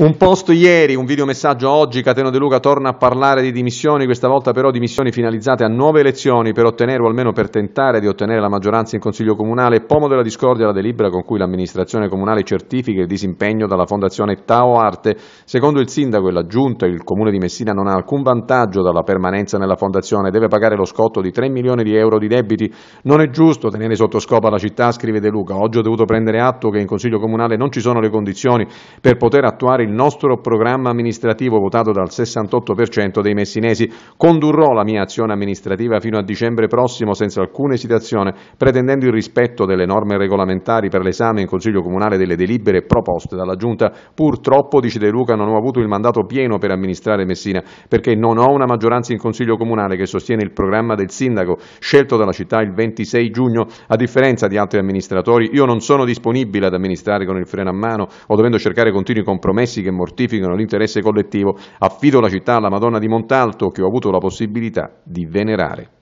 Un post ieri, un videomessaggio oggi, Cateno De Luca torna a parlare di dimissioni, questa volta però dimissioni finalizzate a nuove elezioni per ottenere o almeno per tentare di ottenere la maggioranza in Consiglio Comunale, pomo della discordia la delibera con cui l'amministrazione comunale certifica il disimpegno dalla fondazione Tao Arte. Secondo il sindaco e la giunta il comune di Messina non ha alcun vantaggio dalla permanenza nella fondazione, deve pagare lo scotto di 3 milioni di euro di debiti. Non è giusto tenere sotto scopa la città, scrive De Luca. Oggi ho dovuto prendere atto che in Consiglio Comunale non ci sono le condizioni per poter attuare il il nostro programma amministrativo votato dal 68% dei messinesi. Condurrò la mia azione amministrativa fino a dicembre prossimo senza alcuna esitazione, pretendendo il rispetto delle norme regolamentari per l'esame in Consiglio Comunale delle delibere proposte dalla Giunta. Purtroppo, dice De Luca, non ho avuto il mandato pieno per amministrare Messina, perché non ho una maggioranza in Consiglio Comunale che sostiene il programma del sindaco scelto dalla città il 26 giugno. A differenza di altri amministratori, io non sono disponibile ad amministrare con il freno a mano o dovendo cercare continui compromessi interessi che mortificano l'interesse collettivo, affido la città alla Madonna di Montalto che ho avuto la possibilità di venerare.